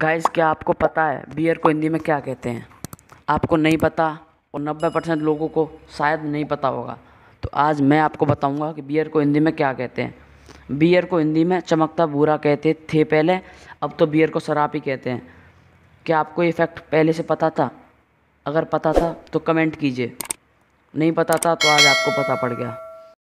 guys क्या आपको पता है बियर को हिंदी में क्या कहते हैं आपको नहीं पता और 90 परसेंट लोगों को शायद नहीं पता होगा तो आज मैं आपको बताऊंगा कि बियर को हिंदी में क्या कहते हैं बियर को हिंदी में चमकता बुरा कहते थे पहले अब तो बियर को शराब ही कहते हैं क्या आपको ये फैक्ट पहले से पता था अगर पता था तो कमेंट कीजिए नहीं पता था तो आज आपको पता पड़ गया